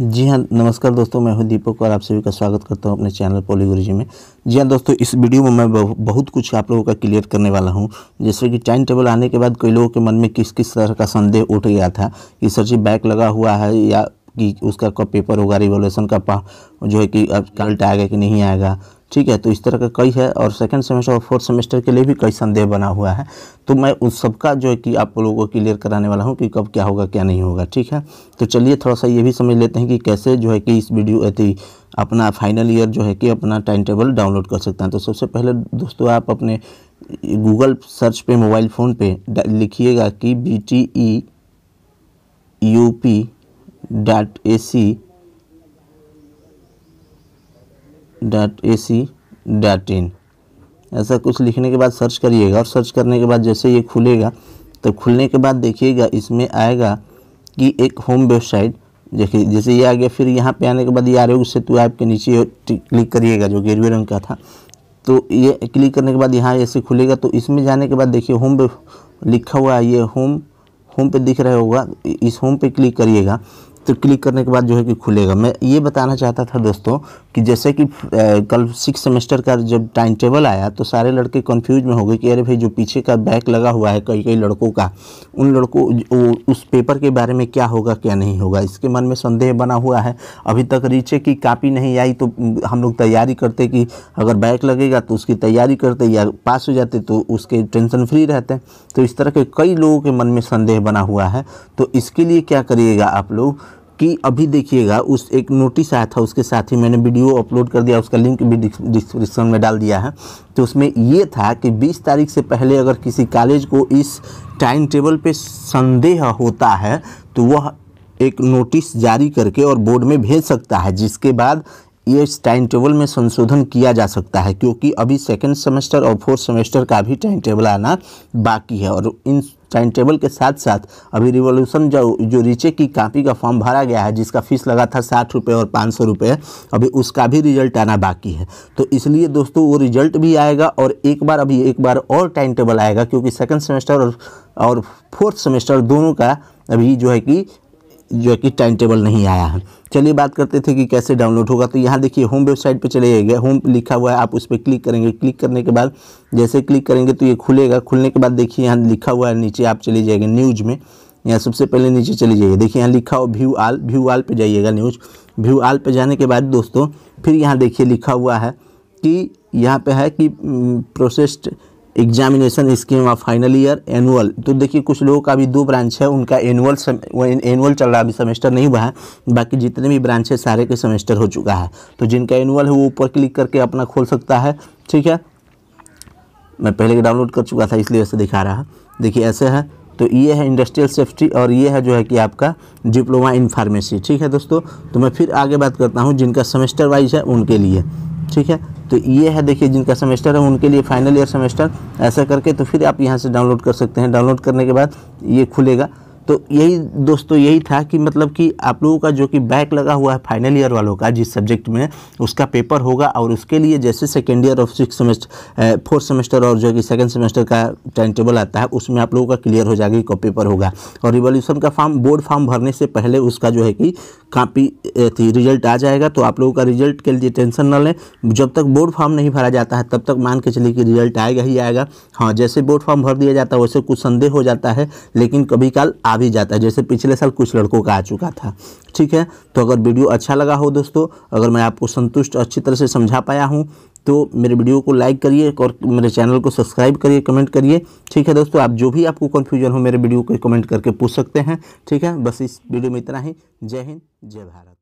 जी हाँ नमस्कार दोस्तों मैं हूँ दीपक और आप सभी का स्वागत करता हूँ अपने चैनल पोली में जी हाँ दोस्तों इस वीडियो में मैं बहुत कुछ आप लोगों का क्लियर करने वाला हूँ जैसे कि टाइम टेबल आने के बाद कई लोगों के मन में किस किस तरह का संदेह उठ गया था कि सर जी बैक लगा हुआ है या कि उसका पेपर होगा रिवोल्यूशन का जो है कि अब कल्ट आएगा कि नहीं आएगा ठीक है तो इस तरह का कई है और सेकेंड सेमेस्टर और फोर्थ सेमेस्टर के लिए भी कई संदेह बना हुआ है तो मैं उस सबका जो है कि आप लोगों को क्लियर कराने वाला हूँ कि कब क्या होगा क्या नहीं होगा ठीक है तो चलिए थोड़ा सा ये भी समझ लेते हैं कि कैसे जो है कि इस वीडियो अति अपना फाइनल ईयर जो है कि अपना टाइम टेबल डाउनलोड कर सकते हैं तो सबसे पहले दोस्तों आप अपने गूगल सर्च पे मोबाइल फ़ोन पे लिखिएगा कि B T E U P dot A C dot A C dot in ऐसा कुछ लिखने के बाद सर्च करिएगा और सर्च करने के बाद जैसे ये खुलेगा तो खुलने के बाद देखिएगा इसमें आएगा कि एक होम वेबसाइट देखिए जैसे ये आ गया फिर यहाँ पे आने के बाद ये आरोग्य सेतु तो ऐप के नीचे क्लिक करिएगा जो गेरवे रंग का था तो ये क्लिक करने के बाद यहाँ ऐसे खुलेगा तो इसमें जाने के बाद देखिए होम पे लिखा हुआ है ये होम होम पे दिख रहा होगा इस होम पे क्लिक करिएगा तो क्लिक करने के बाद जो है कि खुलेगा मैं ये बताना चाहता था दोस्तों कि जैसे कि कल सिक्स सेमेस्टर का जब टाइम टेबल आया तो सारे लड़के कंफ्यूज में हो गए कि अरे भाई जो पीछे का बैक लगा हुआ है कई कई लड़कों का उन लड़कों उस पेपर के बारे में क्या होगा क्या नहीं होगा इसके मन में संदेह बना हुआ है अभी तक रीचे की कापी नहीं आई तो हम लोग तैयारी करते कि अगर बैक लगेगा तो उसकी तैयारी करते या पास हो जाते तो उसके टेंशन फ्री रहते तो इस तरह के कई लोगों के मन में संदेह बना हुआ है तो इसके लिए क्या करिएगा आप लोग कि अभी देखिएगा उस एक नोटिस आया था उसके साथ ही मैंने वीडियो अपलोड कर दिया उसका लिंक भी डिस्क्रिप्शन में डाल दिया है तो उसमें ये था कि 20 तारीख से पहले अगर किसी कॉलेज को इस टाइम टेबल पे संदेह होता है तो वह एक नोटिस जारी करके और बोर्ड में भेज सकता है जिसके बाद ये इस टाइम टेबल में संशोधन किया जा सकता है क्योंकि अभी सेकेंड सेमेस्टर और फोर्थ सेमेस्टर का भी टाइम टेबल आना बाकी है और इन टाइम टेबल के साथ साथ अभी रिवोल्यूशन जो जो रीचे की कापी का फॉर्म भरा गया है जिसका फीस लगा था साठ रुपये और पाँच सौ रुपये अभी उसका भी रिजल्ट आना बाकी है तो इसलिए दोस्तों वो रिजल्ट भी आएगा और एक बार अभी एक बार और टाइम टेबल आएगा क्योंकि सेकेंड सेमेस्टर और और फोर्थ सेमेस्टर दोनों का अभी जो है कि जो है कि टाइम टेबल नहीं आया है चलिए बात करते थे कि कैसे डाउनलोड होगा तो यहाँ देखिए होम वेबसाइट पर चले जाइए होम लिखा हुआ है आप उस पर क्लिक करेंगे क्लिक करने के बाद जैसे क्लिक करेंगे तो ये खुलेगा खुलने के बाद देखिए यहाँ लिखा हुआ है नीचे आप चले जाएंगे न्यूज़ में यहाँ सबसे पहले नीचे चले जाइए देखिए यहाँ लिखा हो व्यू आल व्यू आल पर जाइएगा न्यूज़ व्यू आल पर जाने के बाद दोस्तों फिर यहाँ देखिए लिखा हुआ है कि यहाँ पे है कि processed hmm, examination scheme of final year annual तो देखिए कुछ लोगों का अभी दो ब्रांच है उनका एनुअल एनुअल चल रहा है अभी सेमेस्टर नहीं हुआ है बाकी जितने भी ब्रांच है सारे के सेमेस्टर हो चुका है तो जिनका एनुअल है वो ऊपर क्लिक करके अपना खोल सकता है ठीक है मैं पहले डाउनलोड कर चुका था इसलिए ऐसे दिखा रहा है देखिए ऐसे है तो ये है इंडस्ट्रियल सेफ्टी और ये है जो है कि आपका डिप्लोमा इन फार्मेसी ठीक है दोस्तों तो मैं फिर आगे बात करता हूँ जिनका सेमेस्टर वाइज है उनके लिए ठीक है तो ये है देखिए जिनका सेमेस्टर है उनके लिए फाइनल ईयर सेमेस्टर ऐसा करके तो फिर आप यहाँ से डाउनलोड कर सकते हैं डाउनलोड करने के बाद ये खुलेगा तो यही दोस्तों यही था कि मतलब कि आप लोगों का जो कि बैक लगा हुआ है फाइनल ईयर वालों का जिस सब्जेक्ट में उसका पेपर होगा और उसके लिए जैसे second year of six semester fourth semester और जो कि सेकेंड सेमेस्टर का टाइम टेबल आता है उसमें आप लोगों का क्लियर हो जाएगा कि पेपर होगा और रिवोल्यूशन का फॉर्म बोर्ड फॉर्म भरने से पहले उसका जो है कि कापी थी रिजल्ट आ जाएगा तो आप लोगों का रिजल्ट के लिए टेंशन न लें जब तक बोर्ड फॉर्म नहीं भरा जाता है तब तक मान के चलिए कि रिजल्ट आएगा ही आएगा हाँ जैसे बोर्ड फॉर्म भर दिया जाता है वैसे कुछ संदेह हो जाता है लेकिन कभी काल आ भी जाता है जैसे पिछले साल कुछ लड़कों का आ चुका था ठीक है तो अगर वीडियो अच्छा लगा हो दोस्तों अगर मैं आपको संतुष्ट अच्छी तरह से समझा पाया हूँ तो मेरे वीडियो को लाइक करिए और मेरे चैनल को सब्सक्राइब करिए कमेंट करिए ठीक है दोस्तों आप जो भी आपको कन्फ्यूजन हो मेरे वीडियो को कमेंट करके पूछ सकते हैं ठीक है बस इस वीडियो में इतना ही जय हिंद जय भारत